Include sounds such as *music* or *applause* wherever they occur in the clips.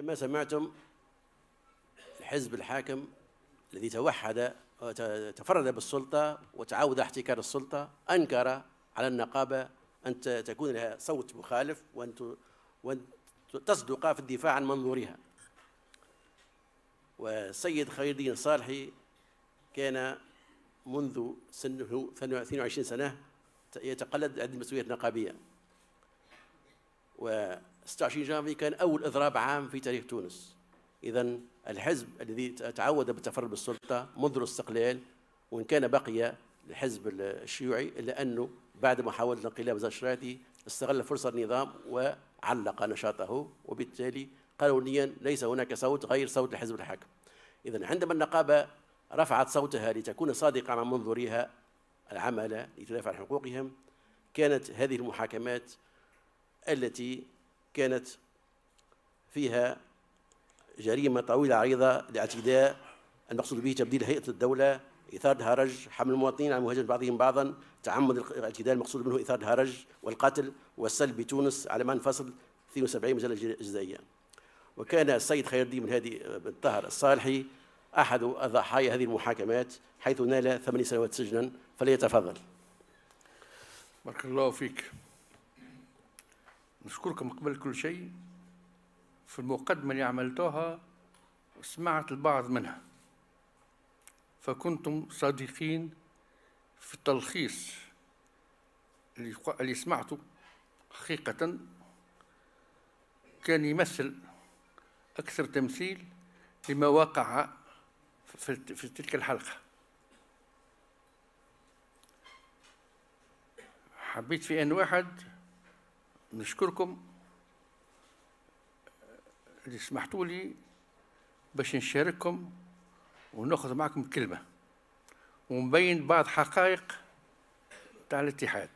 كما سمعتم الحزب الحاكم الذي توحد تفرد بالسلطة وتعاود احتكار السلطة أنكر على النقابة أن تكون لها صوت مخالف وأن تصدق في الدفاع عن منظورها والسيد خير الدين صالحي كان منذ سنه 22 سنة يتقلد عند المسؤولية النقابية و 26 جانفي كان أول إضراب عام في تاريخ تونس إذا الحزب الذي تعود بالتفرد بالسلطة منذ الاستقلال وإن كان بقي الحزب الشيوعي إلا أنه بعد محاولة انقلاب زاشراتي استغل فرصة النظام وعلق نشاطه وبالتالي قانونيا ليس هناك صوت غير صوت الحزب الحاكم إذا عندما النقابة رفعت صوتها لتكون صادقة مع منظوريها العمل لتدافع عن حقوقهم كانت هذه المحاكمات التي كانت فيها جريمة طويلة عريضة لاعتداء المقصود به تبديل هيئة الدولة إثارة هرج حمل المواطنين على مهاجمة بعضهم بعضا تعمد الاعتداء المقصود منه إثارة هرج والقتل والسلب بتونس على ما انفصل 72 مجلة جزائية وكان السيد خير الدين بن هادي بن طهر الصالحي أحد ضحايا هذه المحاكمات حيث نال ثمان سنوات سجنا فليتفضل بارك الله فيك نشكركم قبل كل شيء في المقدمة اللي عملتوها سمعت البعض منها فكنتم صادقين في التلخيص اللي سمعته حقيقة كان يمثل أكثر تمثيل لما وقع في تلك الحلقة حبيت في أن واحد نشكركم اللي سمحتوا لي باش نشارككم وناخذ معكم كلمه ونبين بعض حقائق تاع الاتحاد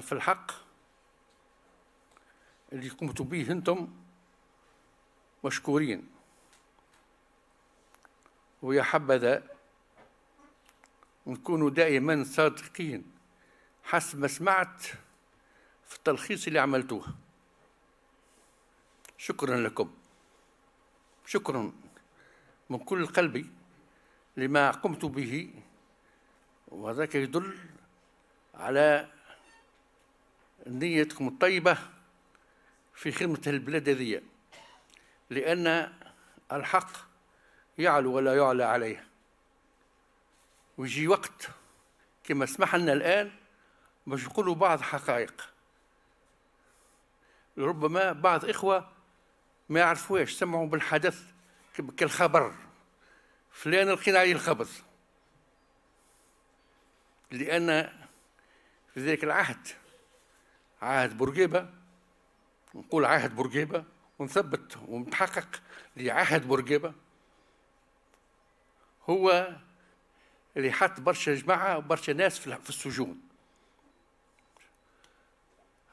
في الحق اللي قمتوا به انتم مشكورين ويا حبذا نكونوا دائما صادقين حسب ما سمعت في التلخيص اللي عملتوه شكرا لكم شكرا من كل قلبي لما قمت به وذلك يدل على نيتكم الطيبة في خدمة البلاد هذه لأن الحق يعلو ولا يعلى عليه ويجي وقت كما سمح لنا الآن يقولوا بعض حقائق ربما بعض إخوة ما يعرفوهاش سمعوا بالحدث كالخبر فلان لقينا عليه الخبز لأن في ذلك العهد عهد بورقيبة نقول عهد بورقيبة ونثبت ونتحقق لعهد بورقيبة هو اللي حط برشا جماعة وبرشا ناس في السجون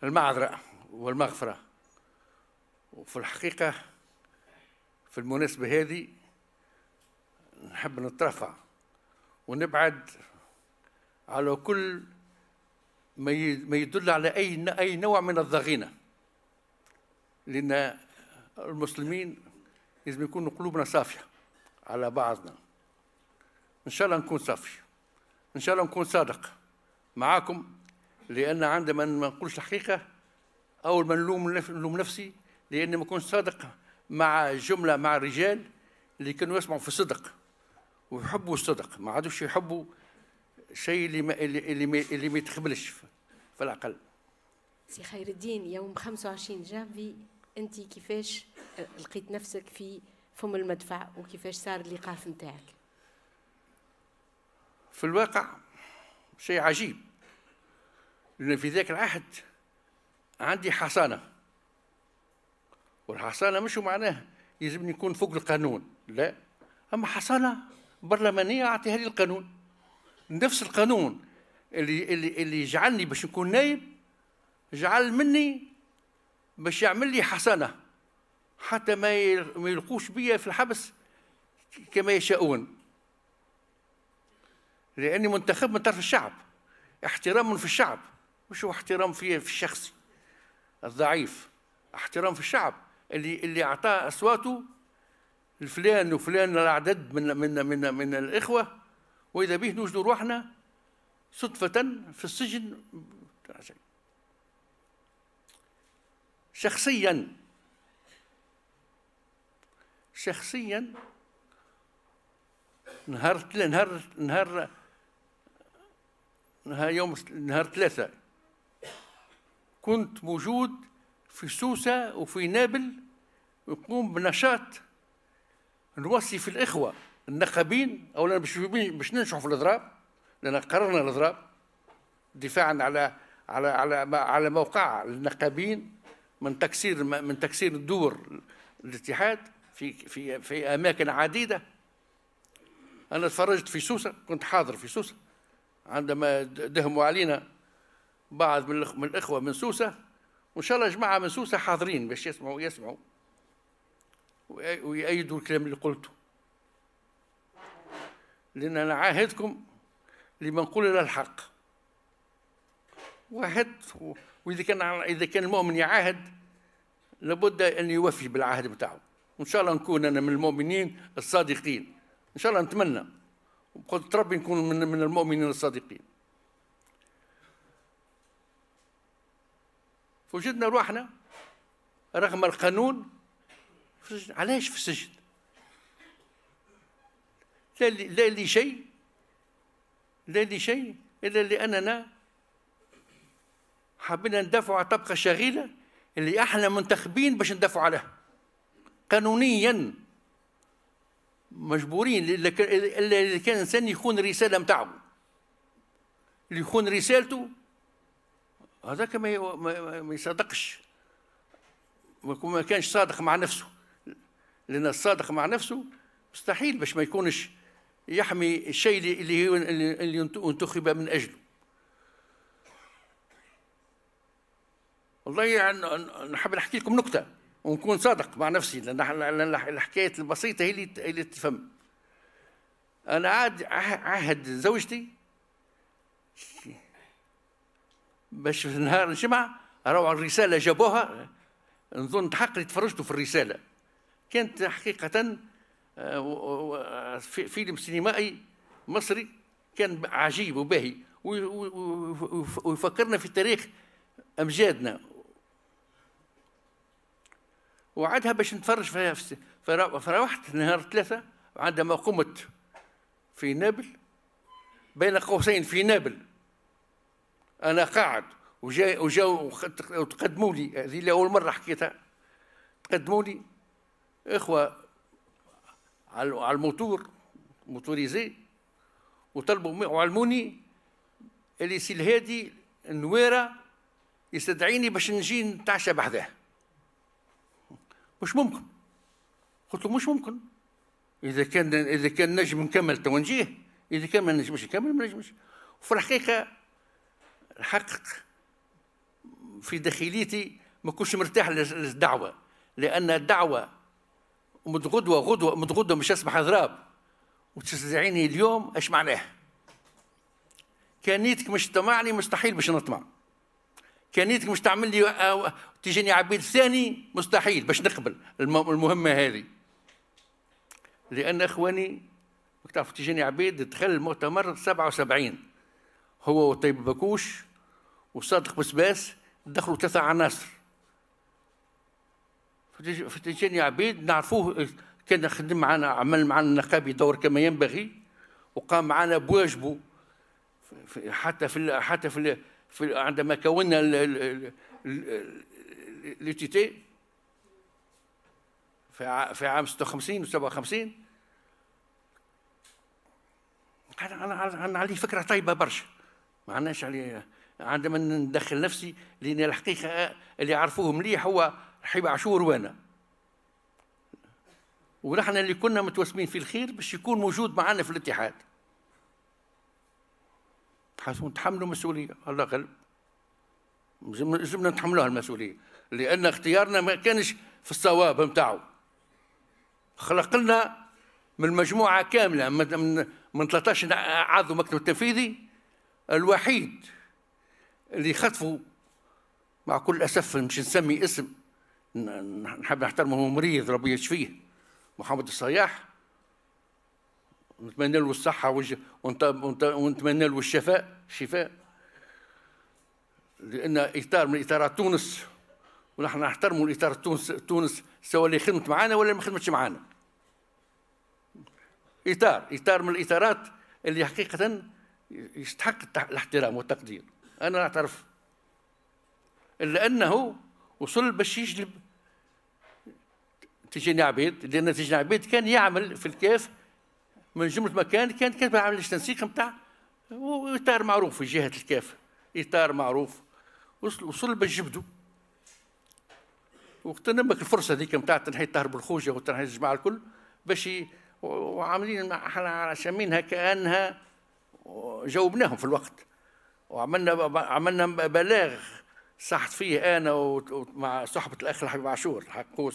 المعذرة والمغفرة وفي الحقيقة في المناسبة هذه نحب نترفع ونبعد على كل ما يدل على أي أي نوع من الضغينة لأن المسلمين لازم يكونوا قلوبنا صافية على بعضنا إن شاء الله نكون صافي إن شاء الله نكون صادق معاكم لأن عندما ما نقولش الحقيقة أو ما نلوم نفسي لأني ما كنت صادق مع جملة مع الرجال اللي كانوا يسمعوا في الصدق ويحبوا الصدق ما عادوش يحبوا شيء اللي ما اللي ما اللي ما يتقبلش في العقل سي خير الدين يوم 25 جانفي انت كيفاش لقيت نفسك في فم المدفع وكيفاش صار الايقاف نتاعك في الواقع شيء عجيب لأن في ذاك العهد عندي حصانة والحصانة مش معناه يلزمني يكون فوق القانون لا أما حصانة برلمانية أعطيها لي القانون نفس القانون اللي اللي اللي جعلني باش نكون نايب جعل مني باش يعمل لي حصانة حتى ما يلقوش بيا في الحبس كما يشاؤون لأني منتخب من طرف الشعب احترام في الشعب مش هو احترام في في الشخص الضعيف احترام في الشعب اللي اللي اعطاه اصواته لفلان وفلان العدد من من من من الاخوه واذا به نوجدوا روحنا صدفه في السجن شخصيا شخصيا نهار نهار نهار نهار يوم نهار ثلاثة كنت موجود في سوسة وفي نابل يقوم بنشاط نوصي في الإخوة النقابين أولا باش باش ننجحوا في الإضراب لأن قررنا الإضراب دفاعا على على على على موقع النقابين من تكسير من تكسير الدور الاتحاد في في في اماكن عديده انا تفرجت في سوسه كنت حاضر في سوسه عندما دهموا علينا بعض من الإخوة من سوسة وإن شاء الله جماعة من سوسة حاضرين باش يسمعوا يسمعوا ويأيدوا الكلام اللي قلته لأن أنا عاهدكم لمن قول الحق واحد وإذا كان إذا كان المؤمن يعاهد لابد أن يوفي بالعهد بتاعه وإن شاء الله نكون أنا من المؤمنين الصادقين إن شاء الله نتمنى قلت ربي نكون من المؤمنين الصادقين فوجدنا روحنا رغم القانون في السجن علاش في السجن لا لي, لا لي شيء لا لي شيء إلا لأننا حبينا ندافعوا على طبقة شغيلة اللي احنا منتخبين باش ندافعوا عليها قانونيا مجبورين الا اللي كان الانسان يخون الرساله نتاعو اللي يخون رسالته هذاك ما ما يصدقش ما كانش صادق مع نفسه لأن الصادق مع نفسه مستحيل باش ما يكونش يحمي الشيء اللي اللي انتخب من أجله والله يعني نحب نحكي لكم نكتة ونكون صادق مع نفسي لأن الحكاية البسيطة هي اللي اللي تفهم أنا عاد عهد زوجتي باش في نهار الجمعه راهو الرساله جابوها نظن حق تفرجتوا في الرساله كانت حقيقه آه، فيلم سينمائي مصري كان عجيب وباهي ويفكرنا في تاريخ امجادنا وعدها باش نتفرج فيها في فروحت نهار ثلاثة عندما قمت في نابل بين قوسين في نابل انا قاعد وجا وجاو وتقدموا لي هذه اللي اول مره حكيتها تقدموا لي اخوه على الموتور موتوريزي وطلبوا وعلموني اللي سي الهادي النويره يستدعيني باش نجي نتعشى بحذاه مش ممكن قلت له مش ممكن اذا كان اذا كان نجم نكمل تو نجيه اذا كان ما نجمش نكمل ما نجمش وفي الحقيقه الحق في داخليتي ما كنتش مرتاح للدعوة لأن الدعوة مد غدوة غدوة مد غدوة مش أسمح أضراب وتشجعيني اليوم أش معناه كان نيتك مش تطمعني مستحيل باش نطمع كان نيتك مش تعمل لي آه، تجيني عبيد ثاني مستحيل باش نقبل المهمة هذه لأن إخواني تعرف تجيني عبيد دخل المؤتمر 77 هو وطيب بكوش وصادق بسباس دخلوا ثلاثة عناصر فتجاني عبيد نعرفوه كان خدم معنا عمل معنا النقابي دور كما ينبغي وقام معنا بواجبه حتى في حتى في, ال في ال عندما كونا ليتيتي في في عام 56 و 57 انا انا عندي فكره طيبه برشا ما عندناش عليه عندما ندخل نفسي لان الحقيقه اللي عرفوه مليح هو حبيب عاشور وانا ونحن اللي كنا متوسمين في الخير باش يكون موجود معنا في الاتحاد حاسون نتحملوا مسؤوليه الله غالب لازمنا نتحملوها المسؤوليه لان اختيارنا ما كانش في الصواب نتاعو خلق لنا من مجموعه كامله من من 13 عضو مكتب تنفيذي الوحيد اللي خطفوا مع كل اسف مش نسمي اسم نحب نحترمه هو مريض ربي يشفيه محمد الصياح نتمنى له الصحة ونتمنى له الشفاء الشفاء لأن إطار من إطارات تونس ونحن نحترموا الإطار تونس تونس سواء اللي خدمت معنا ولا ما خدمتش معنا إطار إطار من الإطارات اللي حقيقة يستحق الاحترام والتقدير انا اعترف الا انه وصل باش يجلب تجيني عبيد لان تجيني عبيد كان يعمل في الكاف من جمله مكان كان كان كان ما عملش تنسيق نتاع اطار معروف في جهه الكاف اطار معروف وصل وصل باش جبدو وقت نمك الفرصه هذيك نتاع تنحي تهرب الخوجه وتنحي الجماعه الكل باش وعاملين احنا شامينها كانها جاوبناهم في الوقت وعملنا عملنا بلاغ صحت فيه انا ومع صحبه الاخ الحبيب عاشور حق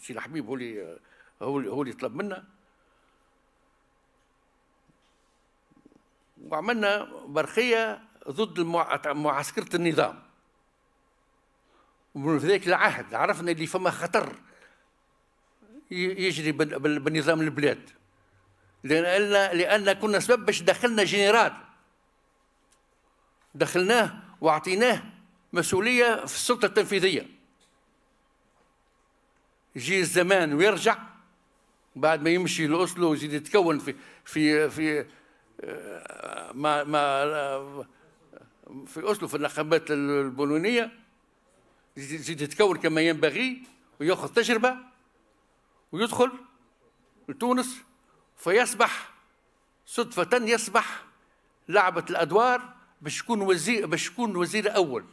سي الحبيب هو اللي هو اللي طلب منا وعملنا برقيه ضد معسكره النظام ومن ذلك العهد عرفنا اللي فما خطر يجري بالنظام البلاد لان لان كنا سبب باش دخلنا جنرال دخلناه واعطيناه مسؤوليه في السلطه التنفيذيه يجي الزمان ويرجع بعد ما يمشي لاوسلو ويزيد يتكون في في في آه، ما ما في اوسلو في النقابات البولونيه يزيد يتكون كما ينبغي وياخذ تجربه ويدخل لتونس فيصبح صدفه يصبح لعبه الادوار باش يكون وزير باش يكون وزير اول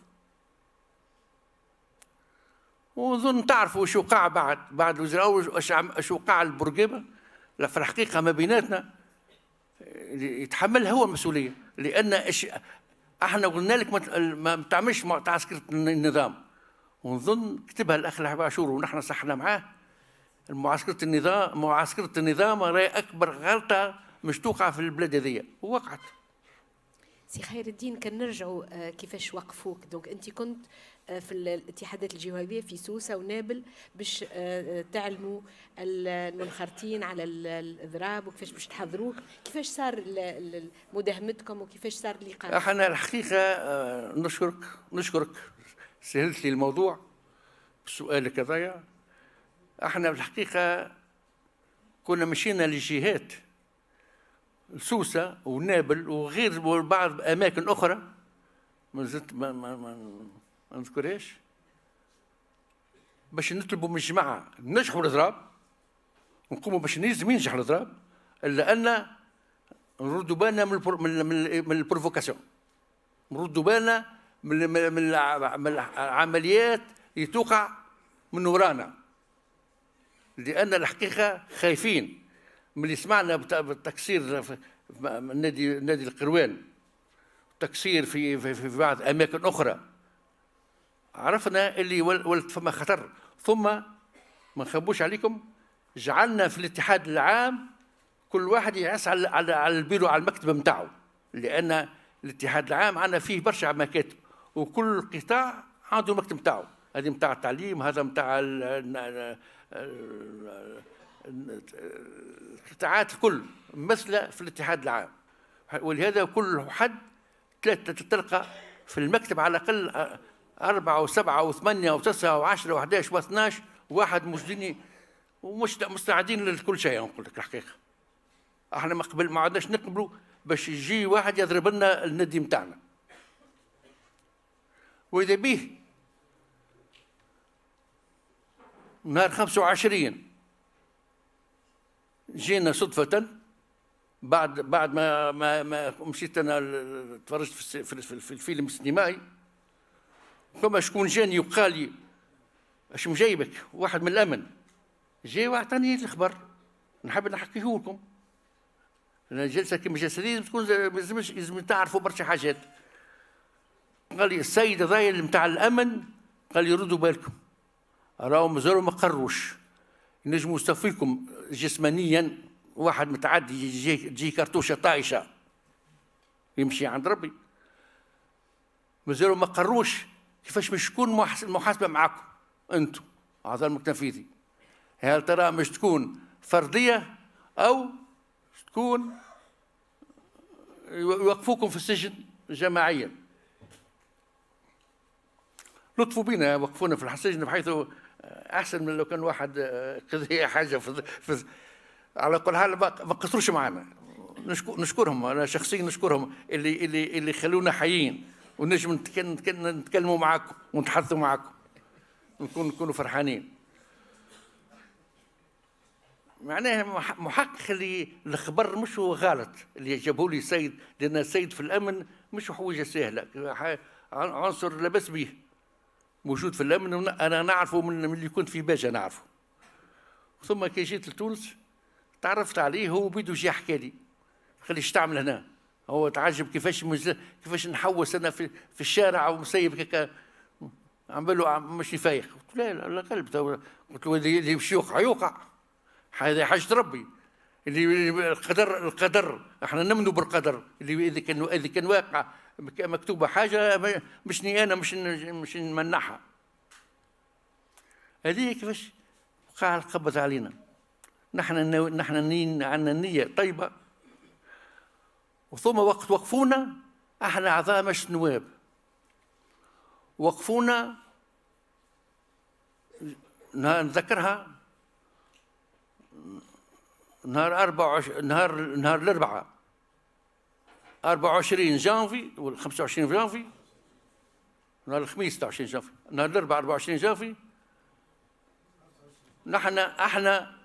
ونظن تعرفوا شو وقع بعد بعد الوزير الاول شو وقع البرقيبه لا في الحقيقه ما بيناتنا يتحمل هو المسؤوليه لان إش... احنا قلنا لك ما تعملش مع النظام ونظن كتبها الاخ لعب عاشور ونحن صحنا معاه معسكرة النظام معسكرة النظام راهي اكبر غلطه مش توقع في البلاد هذيا ووقعت سي خير الدين كان نرجعوا آه، كيفاش وقفوك دونك انت كنت آه، في الاتحادات الجوابيه في سوسه ونابل باش آه، تعلموا المنخرطين على الاضراب وكيفاش باش تحضروه كيفاش صار مداهمتكم وكيفاش صار اللقاء احنا الحقيقه نشكرك نشكرك سهلت لي الموضوع بسؤالك هذايا احنا في الحقيقه كنا مشينا للجهات سوسة ونابل وغير وبعض أماكن أخرى ما زلت ما ما ما, ما نذكرهاش باش نطلبوا من الجماعة نجحوا الإضراب ونقوموا باش لازم ينجح الإضراب إلا أن نردوا بالنا من البر... من من البروفوكاسيون نردوا بالنا من من العمليات اللي توقع من ورانا لأن الحقيقة خايفين ملي سمعنا بالتكسير في نادي نادي القروان تكسير في, في, بعض اماكن اخرى عرفنا اللي ولد فما خطر ثم ما نخبوش عليكم جعلنا في الاتحاد العام كل واحد يعس على على البيرو على المكتب نتاعو لان الاتحاد العام عندنا فيه برشا مكاتب وكل قطاع عنده المكتب نتاعو هذه نتاع التعليم هذا نتاع القطاعات الكل ممثله في الاتحاد العام ولهذا كل حد تلقى في المكتب على الاقل آه، أربعة وسبعة وثمانية وتسعة وعشرة وأحداش واثناش واحد موجودين ومش مستعدين لكل شيء نقول لك الحقيقة احنا ما قبل ما عدناش نقبلوا باش يجي واحد يضرب لنا الندي نتاعنا وإذا به نهار 25 جينا صدفة بعد بعد ما ما, ما مشيت انا تفرجت في, في, في الفيلم السينمائي فما شكون جاني وقال لي اش مجايبك واحد من الامن جا واعطاني الخبر نحب نحكيه لكم انا جلسه كما جلسه لازم تكون لازم لازم تعرفوا برشا حاجات قال لي السيد هذايا نتاع الامن قال لي ردوا بالكم راهم مازالوا ما قروش نجموا يصفيكم جسمانيا واحد متعدي يجي تجي كرتوشه طايشه يمشي عند ربي مازالوا ما قروش كيفاش مش تكون المحاسبه معاكم انتم اعضاء المتنفيذي هل ترى مش تكون فرديه او تكون يوقفوكم في السجن جماعيا لطفوا بنا وقفونا في السجن بحيث احسن من لو كان واحد آه، قضيه *laughs* حاجه في, في على كل حال ما قصروش معنا نشكر نشكرهم انا شخصيا نشكرهم اللي اللي اللي خلونا حيين ونجم نتكلموا معاكم ونتحدثوا معاكم نكون نكونوا فرحانين معناها محقق اللي الخبر مش هو غلط اللي جابوا لي سيد لان السيد في الامن مش حوجه سهله عنصر لبس به موجود في الامن انا نعرفه من اللي كنت في باجه نعرفه ثم كي جيت لتونس تعرفت عليه هو بيدو جي حكى لي قال لي تعمل هنا هو تعجب كيفاش كيفاش نحوس انا في, في الشارع ومسيب كيكا عم له مش فايخ قلت له لا لا قلب قلت له اللي يمشي يوقع يوقع هذا حاجه ربي اللي القدر القدر احنا نمنوا بالقدر اللي اذا كان اذا كان واقع مكتوبه حاجه مش انا مش مش نمنعها هذه كيفاش وقع القبض علينا نحن نحن عندنا نيه طيبه وثم وقت وقفونا احنا اعضاء مجلس النواب وقفونا نذكرها نهار 24 نهار نهار الاربعاء 24 جانفي ولا 25 جانفي نهار الخميس 26 جانفي نهار الاربعاء 24 جانفي نحن احنا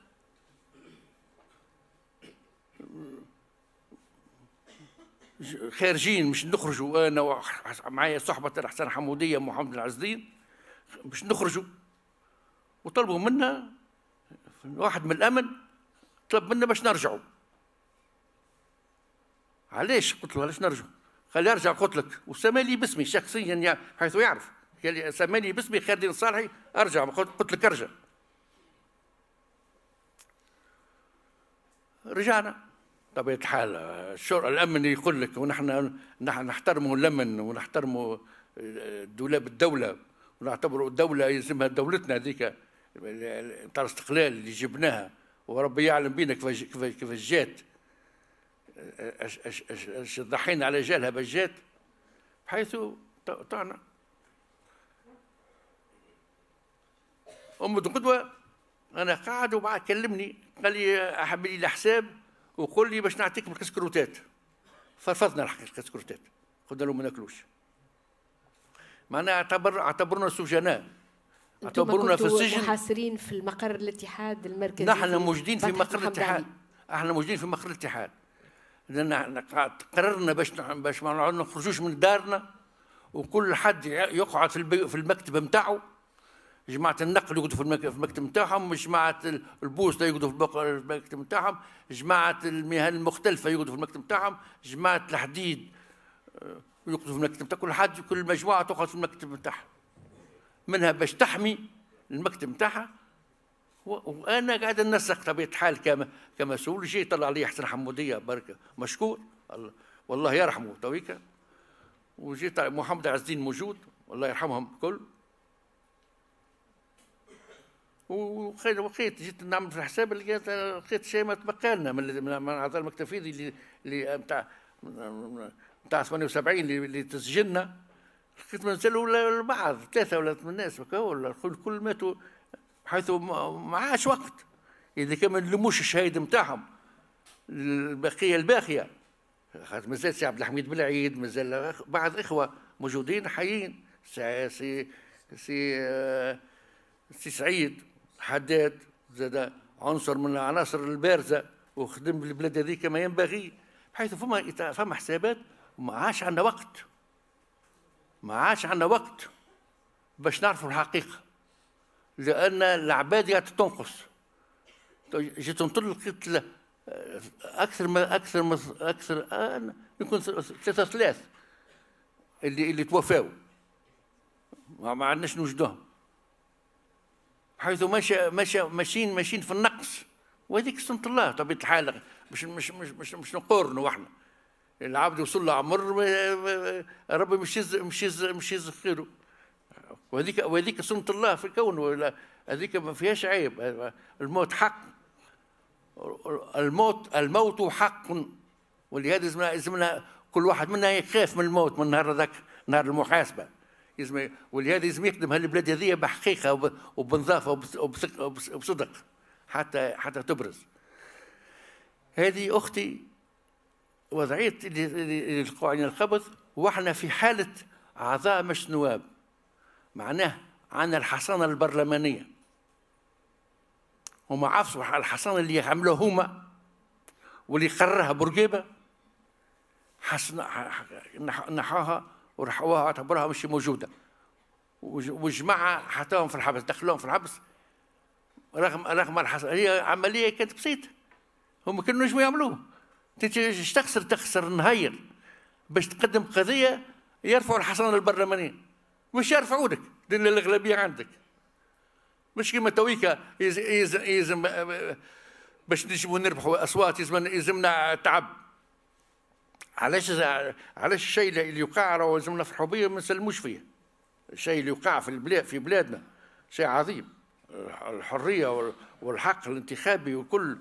خارجين مش نخرجوا انا معايا صحبه الحسن حموديه محمد العزدين مش نخرجوا وطلبوا منا واحد من الامن طلب منا باش نرجعوا علاش قلت له علاش نرجعوا قال لي ارجع قلت لك وسمالي باسمي شخصيا حيث يعرف قال لي سماني باسمي خير الدين الصالحي ارجع قلت لك ارجع رجعنا طبيعة الحال الشر الأمن يقول لك ونحن نحن نحترموا الأمن ونحترموا آه، دولاب الدولة ونعتبره الدولة يلزمها دولتنا هذيك نتاع الاستقلال اللي جبناها وربي يعلم بينا كيفاش كيفاش جات اش ضحينا على جالها باش جات بحيث طعنا أم قدوة أنا قاعد وبعد كلمني قال لي أحب لي الحساب وقول لي باش نعطيك الكسكروتات فرفضنا الكسكروتات قلنا له ما ناكلوش معناها اعتبر اعتبرنا سجناء اعتبرونا في السجن محاصرين في المقر الاتحاد المركزي نحن موجودين في مقر الاتحاد احنا موجودين في مقر الاتحاد لان احنا قررنا باش باش ما نخرجوش من دارنا وكل حد يقعد في في المكتب نتاعه جماعة النقل يقعدوا في المكتب نتاعهم، جماعة البوسطة يقعدوا في المكتب نتاعهم، جماعة المهن المختلفة يقعدوا في المكتب نتاعهم، جماعة الحديد آه، يقعدوا في المكتب نتاعهم كل حد كل مجموعة تقعد في المكتب نتاعها. منها باش تحمي المكتب نتاعها وانا قاعد ننسق طبيعه الحال كمسؤول جي طلع لي حسن حموديه بركه مشكور والله يرحمه تويكا وجي محمد عز الدين موجود الله يرحمهم الكل وخير وقيت جيت نعمل في الحساب لقيت لقيت شيء ما تبقى لنا من من اعضاء المكتب اللي اللي نتاع نتاع 78 اللي تسجلنا كنت نسالوا البعض ثلاثه ولا ثمان ناس ولا الكل ماتوا حيث ما عاش وقت اذا كان ما نلموش الشهيد نتاعهم البقيه الباقيه خاطر مازال سي عبد الحميد بن العيد مازال بعض اخوه موجودين حيين سي سي سي, آه، سي سعيد حداد زاد عنصر من العناصر البارزه وخدم بالبلاد هذيك كما ينبغي بحيث فما فما حسابات ما عاش عندنا وقت ما عادش عندنا وقت باش نعرفوا الحقيقه لان العباد قاعدة تنقص جيت لقيت اكثر ما اكثر ما اكثر يكون ثلاثه ثلاث اللي اللي توفاوا ما عندناش نوجدهم حيث ماشي ماشي ماشيين ماشيين في النقص وهذيك سنة الله طبيعة الحال مش مش مش مش, مش نقارنوا احنا العبد يوصل له عمر ربي مش يزق مش يزق مش يزق خيره وهذيك وهذيك سنة الله في الكون هذيك ما فيهاش عيب الموت حق الموت الموت حق ولهذا لازمنا لازمنا كل واحد منا يخاف من الموت من نهار هذاك نهار المحاسبه لازم ولهذا لازم يخدم هالبلاد هذه بحقيقه وبنظافه وبصدق حتى حتى تبرز هذه اختي وضعيه اللي يلقوا علينا القبض واحنا في حاله اعضاء مش نواب معناه عندنا الحصانه البرلمانيه هما عرفوا الحصانه اللي عملوه هما واللي قررها بورقيبه برقيبه نحوها ورحوها اعتبروها مش موجوده وجماعه حطوهم في الحبس دخلوهم في الحبس رغم رغم الحصانه هي عمليه كانت بسيطه هم كانوا نجموا يعملوها تيش تخسر تخسر نهير باش تقدم قضيه يرفعوا الحصان البرلماني مش يرفعوا لك لان الاغلبيه عندك مش كيما تويكا يلزم باش نجموا نربحوا اصوات يلزمنا تعب علاش علاش الشيء اللي يقع راهو لازم نفرحوا به ما نسلموش فيه الشيء اللي يقع في البلاد في بلادنا شيء عظيم الحريه والحق الانتخابي وكل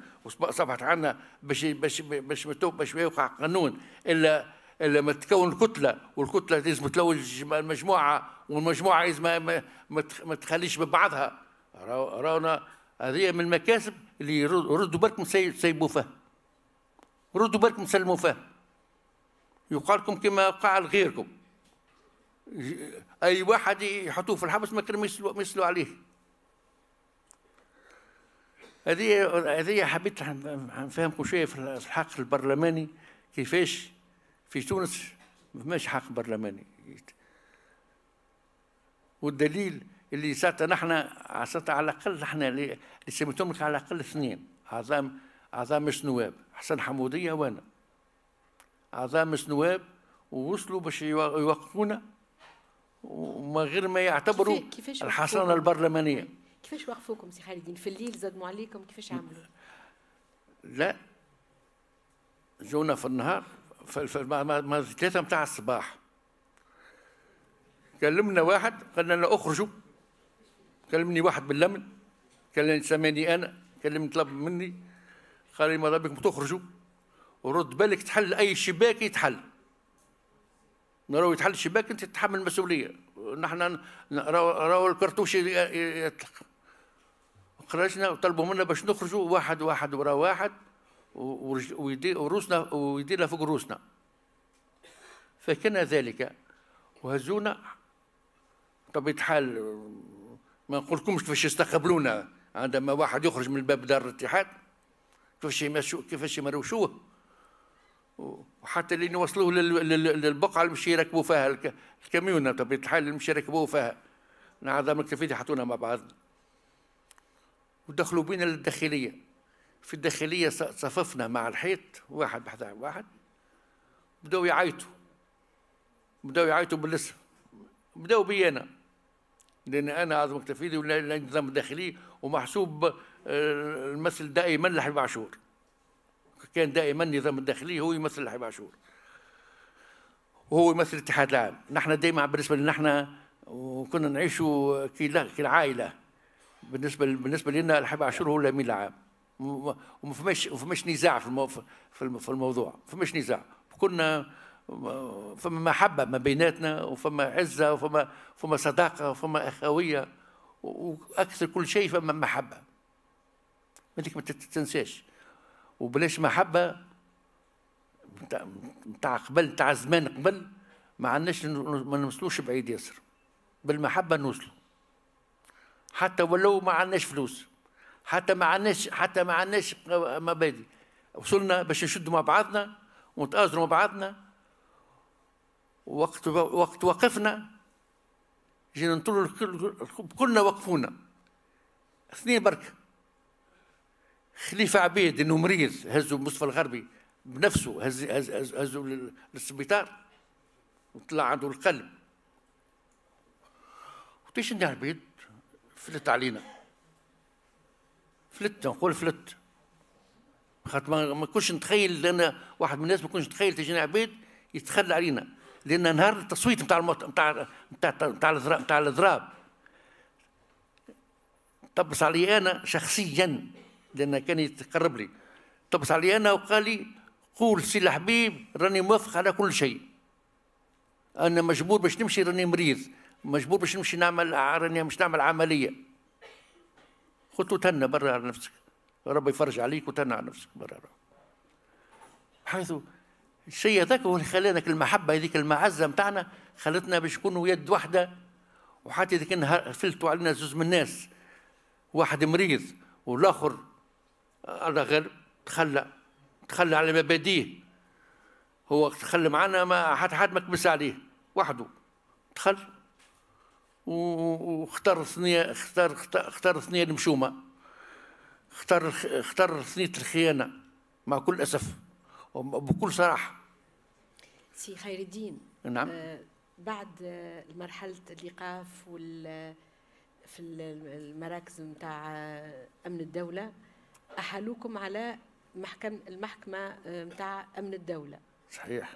صفحت عنا باش باش باش باش يوقع قانون الا الا ما تكون كتله والكتله لازم تلوج المجموعه والمجموعه لازم ما تخليش ببعضها رانا هذه من المكاسب اللي ردوا بالكم سيبوا فيها ردوا بالكم سلموا فيها يقال لكم كما وقع لغيركم اي واحد يحطوه في الحبس ما يسلوا عليه هذه هذه حبيت نفهمكم شويه في الحق البرلماني كيفاش في تونس ما فماش حق برلماني والدليل اللي ساتا نحن ساتا على الاقل نحن اللي سميتهم لك على الاقل اثنين اعضاء اعضاء مش نواب حسن حموديه وانا اعضاء مش نواب ووصلوا باش يوقفونا وما غير ما يعتبروا الحصانه البرلمانيه كيفاش وقفوكم سي خالدين في الليل زدموا عليكم كيفاش عملوا لا جونا في النهار في ما ثلاثة متاع الصباح كلمنا واحد قال لنا اخرجوا كلمني واحد باللمن كلمني سماني انا كلمني طلب مني قال لي ماذا بكم تخرجوا ورد بالك تحل اي شباك يتحل نراو يتحل الشباك انت تتحمل المسؤوليه نحن نراو الكرتوش يطلق خرجنا وطلبوا منا باش نخرجوا واحد واحد ورا واحد وروسنا ويدينا فوق روسنا فكان ذلك وهزونا طبيعة الحال ما نقولكمش كيفاش استقبلونا عندما واحد يخرج من باب دار الاتحاد كيفاش يمشوا كيفاش يمروشوه وحتى لين وصلوه للبقعه اللي مش يركبوا فيها الكاميونه بطبيعه الحال اللي مش يركبوه فيها نعذر مكتفيتي حطونا مع بعض ودخلوا بينا للداخلية في الداخلية صففنا مع الحيط واحد بحذاء واحد بدأوا يعيطوا بدأوا يعيطوا بالاسم بدأوا بي أنا لأن أنا اعظم اكتفيدي والنظام الداخلي ومحسوب المثل دائما لحبيب عاشور كان دائما النظام الداخلي هو يمثل لحبيب عاشور وهو يمثل الاتحاد العام نحن دائما بالنسبة لنا نحن وكنا نعيشوا كالعائلة بالنسبه بالنسبه لنا الحب عاشور هو الامين العام وما فماش وما فماش نزاع في المو في الموضوع ما فماش نزاع كنا فما محبه ما بيناتنا وفما عزه وفما فما صداقه وفما اخويه واكثر كل شيء فما محبه هذيك ما تنساش وبلاش محبه نتاع قبل نتاع زمان قبل ما عندناش ما نوصلوش بعيد ياسر بالمحبه نوصلوا حتى ولو ما عندناش فلوس حتى ما عندناش حتى ما عندناش مبادئ وصلنا باش نشدوا مع بعضنا ونتآزروا مع بعضنا وقت وقت وقفنا جينا نطلوا كلنا وقفونا اثنين برك خليفة عبيد انه مريض هزوا مصطفى الغربي بنفسه هز هز هز هزوا للسبيطار وطلع عنده القلب وتيش عبيد فلت علينا فلت نقول فلت خاطر ما كنتش نتخيل لان واحد من الناس ما كنتش نتخيل تجينا عباد يتخلى علينا لان نهار التصويت نتاع المط... نتاع نتاع نتاع نتاع الاضراب طبس علي انا شخصيا لان كان يتقرب لي طبس علي انا وقال لي قول سي الحبيب راني موافق على كل شيء انا مجبور باش نمشي راني مريض مجبور باش نمشي نعمل راني مش نعمل عمليه قلت له تنى برا على نفسك ربي يفرج عليك وتنى على نفسك برا حيث الشيء هذاك هو اللي خلانا المحبه هذيك المعزه نتاعنا خلتنا باش نكونوا يد واحده وحتى اذا كان فلتوا علينا زوز من الناس واحد مريض والاخر الله غير تخلى تخلى على مبادئه هو تخلى معنا ما حتى حد ما كبس عليه وحده تخلى واختار ثنيه اختار اختار ثنيه المشومه اختار اختار ثنيه الخيانه مع كل اسف وبكل صراحه سي خير الدين نعم آه بعد مرحله الايقاف وال في المراكز نتاع امن الدوله احالوكم على محكم المحكمه نتاع آه، امن الدوله صحيح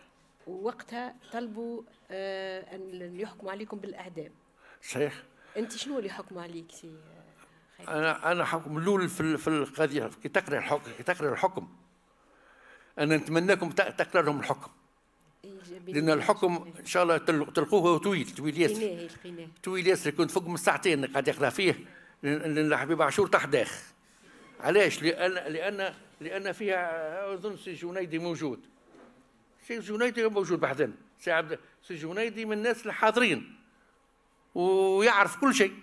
ووقتها طلبوا آه، ان يحكموا عليكم بالاعدام صحيح انت شنو اللي حكم عليك سي انا انا حكم الاول في في القضيه كي تقرا الحكم كي تقرا الحكم انا نتمناكم تقرا لهم الحكم لان الحكم ان شاء الله تلقوه طويل طويل ياسر طويل ياسر كنت فوق من ساعتين قاعد يقرا فيه لان الحبيب عاشور تحت داخ علاش لان لان لان فيها اظن سي جنيدي موجود سي جنيدي موجود بعدين سي عبد سي جنيدي من الناس الحاضرين ويعرف كل شيء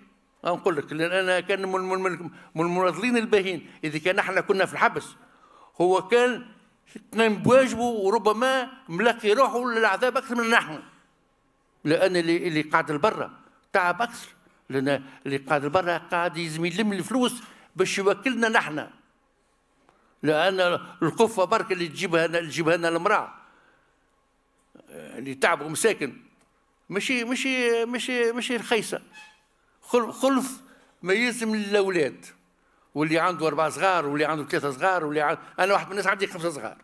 نقول لك لان انا كان من من من المناضلين الباهين اذا كان احنا كنا في الحبس هو كان كان بواجبه وربما ملقي روحه للعذاب اكثر من نحن لان اللي اللي قاعد لبرا تعب اكثر لان اللي قاعد لبرا قاعد يلزم يلم الفلوس باش يوكلنا نحن لان القفه برك اللي تجيبها اللي تجيبها لنا المراه اللي تعبوا مساكن ماشي ماشي ماشي ماشي رخيصه خلف ما يلزم للاولاد واللي عنده اربعه صغار واللي عنده ثلاثه صغار واللي عن... انا واحد من الناس عندي خمسه صغار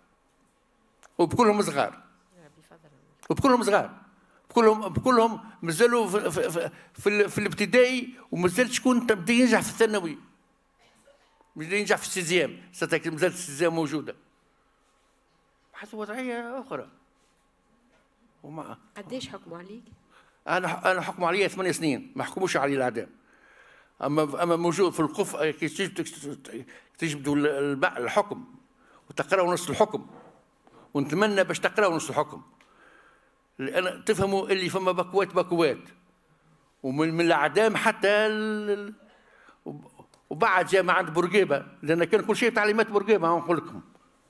وبكلهم صغار وبكلهم صغار بكلهم بكلهم مازالوا في, في, في, في, في الابتدائي ومازال شكون بدا ينجح في الثانوي بدا ينجح في السيزيام مازالت السيزيام موجوده حتى وضعيه اخرى وما قديش حكموا عليك؟ انا انا حكموا علي ثمان سنين ما حكموش علي الاعدام اما اما موجود في القف تجبدوا الحكم وتقراوا نص الحكم ونتمنى باش تقراوا نص الحكم لان تفهموا اللي فما بكوات بكوات ومن من الاعدام حتى ال... وبعد جاء عند بورقيبه لان كان كل شيء تعليمات بورقيبه نقول لكم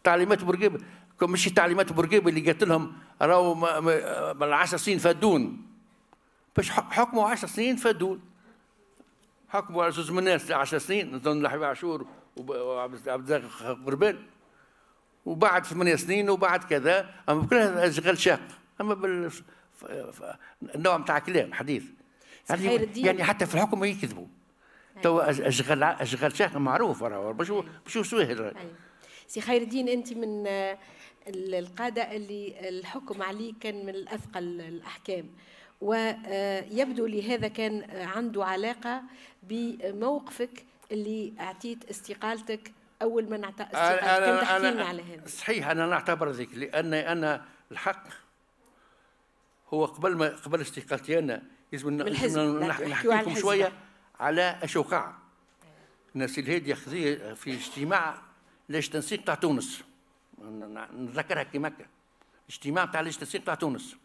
تعليمات بورقيبه مشي تعليمات بورقيبة اللي قالت لهم راهو من 10 سنين فدون باش حكموا 10 سنين فدون حكموا على زوج من الناس 10 سنين نظن لحبيب عاشور وعبد الزاق قربان وبعد ثمانية سنين وبعد كذا اما كلها اشغال شاق اما بال نوع نتاع كلام حديث يعني, يعني حتى في الحكم يكذبوا أيوة. تو اشغال اشغال شاق معروف راهو باش باش أيوة. سي خير الدين انت من القادة اللي الحكم عليه كان من أثقل الأحكام ويبدو آه، لي هذا كان عنده علاقة بموقفك اللي أعطيت استقالتك أول ما نعطى استقالتك كنت أنا على هذا صحيح أنا نعتبر ذيك لأن أنا الحق هو قبل ما قبل استقالتي أنا لازم نحكيكم شوية على اش الناس الهيد الهادي في اجتماع لاش تنسيق تاع تونس نذكرها كيما هكا اجتماع بتاع الاجتماع بتاع تونس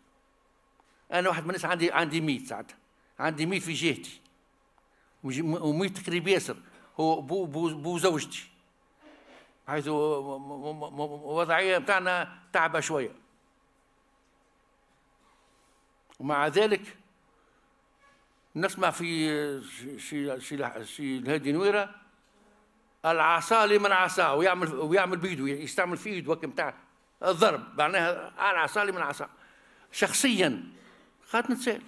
انا واحد من الناس عندي عندي ميت ساعتها عندي ميت في جهتي وميت 100 ياسر هو بو, بو, بو زوجتي حيث وضعية بتاعنا تعبه شويه ومع ذلك نسمع في شي شي شي الهادي نويره العصا لمن عصا ويعمل ويعمل بيده يستعمل في يده هكا نتاع الضرب معناها العصا لمن عصا شخصيا خاطر نتسال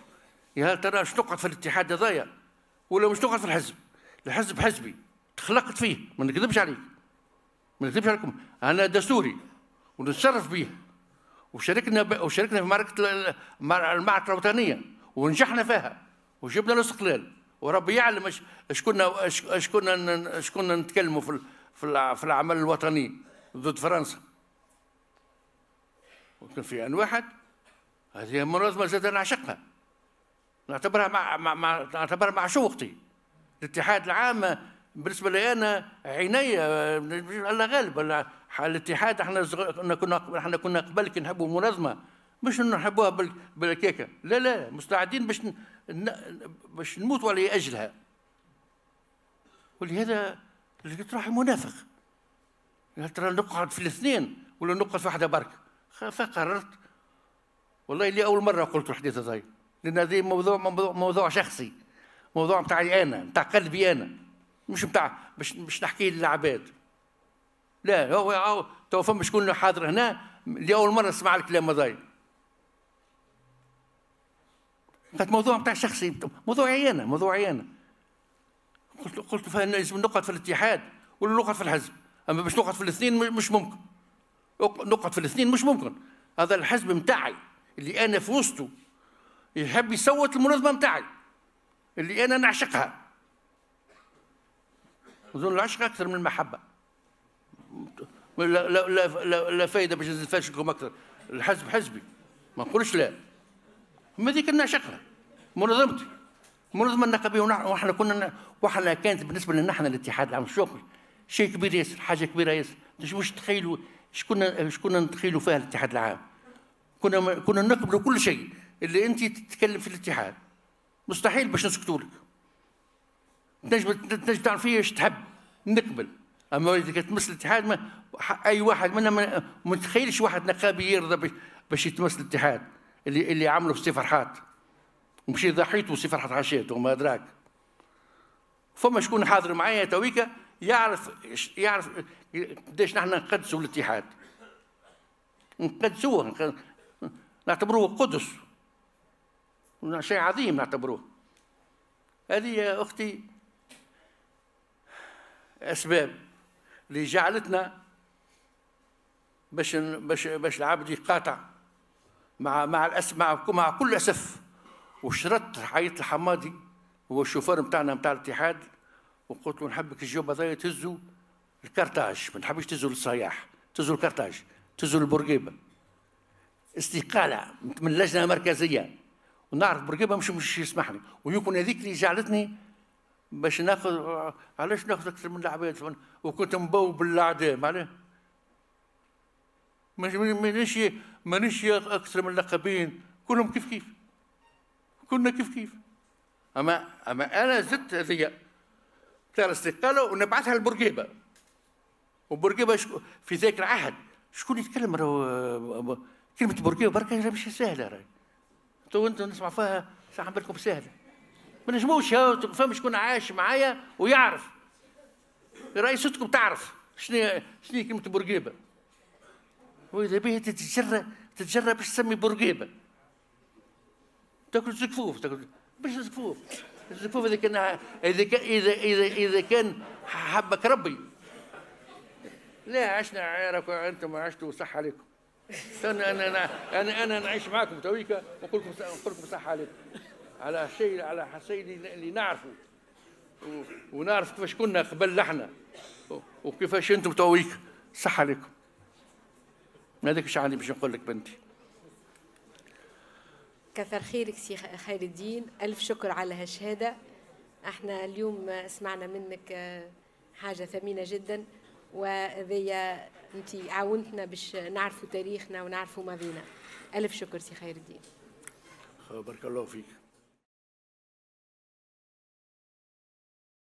يا هل ترى مش تقعد في الاتحاد هذايا ولا مش تقعد في الحزب الحزب حزبي تخلقت فيه ما نكذبش عليك ما نكذبش عليكم انا دستوري ونتصرف به وشاركنا ب... وشاركنا في معركه المعركه الوطنيه ونجحنا فيها وجبنا الاستقلال ورب يعلم شكون شكون شكون نتكلموا في في العمل الوطني ضد فرنسا وكان في ان واحد هذه منظمه زاد نعشقها نعتبرها مع, مع, مع نعتبرها معشوقتي الاتحاد العام بالنسبه لي انا عيني الله غالب الاتحاد احنا كنا احنا كنا قبل كي نحبوا منظمه مش نحبوها بالكيكه لا لا مستعدين باش باش نموتوا على اجلها ولهذا قلت روحي منافق ترى نقعد في الاثنين ولا نقعد في واحده برك فقررت والله اللي اول مره قلت الحديث هذا لان هذا موضوع موضوع موضوع شخصي موضوع بتاعي انا بتاع قلبي انا مش بتاع باش مش نحكي للعباد لا هو تو فما شكون حاضر هنا اللي اول مره سمع الكلام هذا كانت موضوع نتاع شخصي موضوع عيانه موضوع عيانه قلت قلت لازم نقعد في الاتحاد ولا نقعد في الحزب اما باش نقعد في الاثنين مش ممكن نقعد في الاثنين مش ممكن هذا الحزب نتاعي اللي انا في وسطه يحب يصوت المنظمه نتاعي اللي انا نعشقها اظن العشق اكثر من المحبه لا لا لا, لا فايده باش نزيد فاشلكم اكثر الحزب حزبي ما نقولش لا ما ذيك كنا منظمتي منظمة النقابية وإحنا كنا وإحنا كانت بالنسبة لنا احنا الاتحاد العام الشغل شيء كبير ياسر حاجة كبيرة ياسر مش تخيلوا شكون شكون نتخيلوا فيها الاتحاد العام كنا كنا نقبلوا كل شيء اللي انت تتكلم في الاتحاد مستحيل باش نسكتوا لك تنجم تنجم تعرف فيا ايش تحب نقبل اما اذا تمس الاتحاد ما اي واحد منا ما متخيلش واحد نقابي يرضى باش يتمس الاتحاد اللي اللي عملوا في فرحات ومشي ضحيته سي فرحات عشيته وما ادراك فما شكون حاضر معايا تويكا يعرف يعرف قداش نحن نقدسوا الاتحاد نقدسوه نعتبروه قدس شيء عظيم نعتبروه هذه يا اختي اسباب اللي جعلتنا باش باش باش العبد يقاطع مع مع الاسف مع, مع كل اسف وشردت حياة الحمادي هو الشوفير بتاعنا بتاع الاتحاد وقلت له نحبك الجوب هذايا تهزوا الكرتاج ما نحبش تهزوا الصياح تهزوا الكرتاج تهزوا البورقيبه استقاله من اللجنه المركزيه ونعرف بورقيبه مش مش لي ويكون هذيك اللي جعلتني باش ناخذ علاش ناخذ اكثر من العباد وكنت مبوب بالاعداء معناه مش مانيش مانيش اكثر من لقبين كلهم كيف كيف كنا كيف كيف اما اما انا زدت هذيا تاع الاستقاله ونبعثها لبورقيبه وبورقيبه شكو... في ذاك العهد شكون يتكلم رو... كلمه بورقيبه بركه مش سهله راهي تو انتم نسمع فيها صح بالكم سهله ما نجموش فهم شكون عايش معايا ويعرف رئيستكم تعرف شنو شنو كلمه بورقيبه واذا به تتجرى تتجرى باش تسمي بورقيبه تاكل زكفوف تاكل باش زكفوف الزكفوف اذا كان اذا كان اذا اذا اذا كان حبك ربي لا عشنا عيرك انتم عشتوا صح عليكم انا انا انا انا, أنا نعيش معاكم تويكا ونقول لكم نقول لكم صح عليكم على شيء على شيء اللي نعرفه ونعرف كيفاش كنا قبل احنا وكيفاش انتم تويك صح عليكم مالك عندي باش نقول لك بنتي كثر خيرك سي خير الدين ألف شكر على هالشهادة احنا اليوم سمعنا منك آه، حاجة ثمينة جدا وذي انت عاونتنا باش نعرفوا تاريخنا ونعرفوا ماضينا ألف شكر سي خير الدين بارك الله فيك